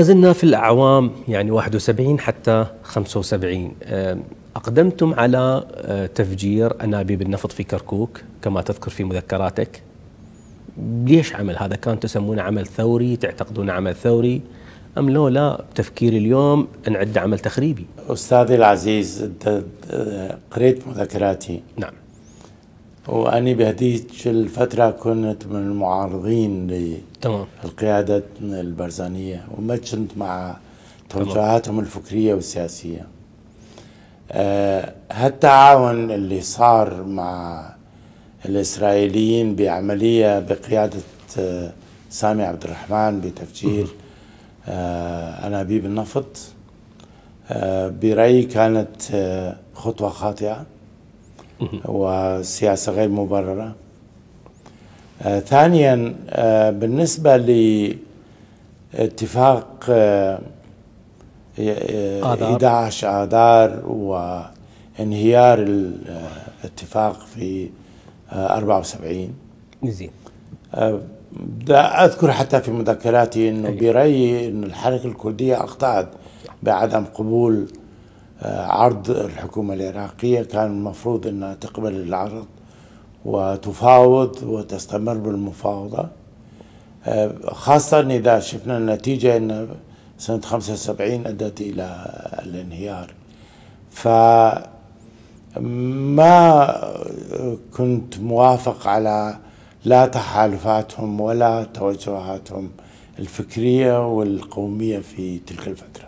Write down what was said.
ما زلنا في الأعوام يعني 71 حتى 75 أقدمتم على آه، تفجير أنابيب النفط في كركوك كما تذكر في مذكراتك ليش عمل هذا كان تسمونه عمل ثوري تعتقدون عمل ثوري أم لو لا تفكير اليوم نعد عمل تخريبي أستاذي العزيز قريت مذكراتي نعم وأني بهديك الفترة كنت من المعارضين للقيادة البرزانية وما كنت مع توجهاتهم الفكرية والسياسية أه هالتعاون اللي صار مع الإسرائيليين بعملية بقيادة آه، سامي عبد الرحمن بتفجير أه أنابيب النفط أه برأيي كانت آه، خطوة خاطئة وسياسة غير مبررة آه، ثانيا آه، بالنسبة لاتفاق 11 آه، آذار وانهيار الاتفاق في 74 زين أذكر حتى في مذكراتي أنه برأيي أيوه. أن الحركة الكردية أخطأت بعدم قبول عرض الحكومة العراقية كان المفروض أنها تقبل العرض وتفاوض وتستمر بالمفاوضة آه، خاصة إذا شفنا النتيجة أن سنة 75 أدت إلى الانهيار فما كنت موافق على لا تحالفاتهم ولا توجهاتهم الفكرية والقومية في تلك الفترة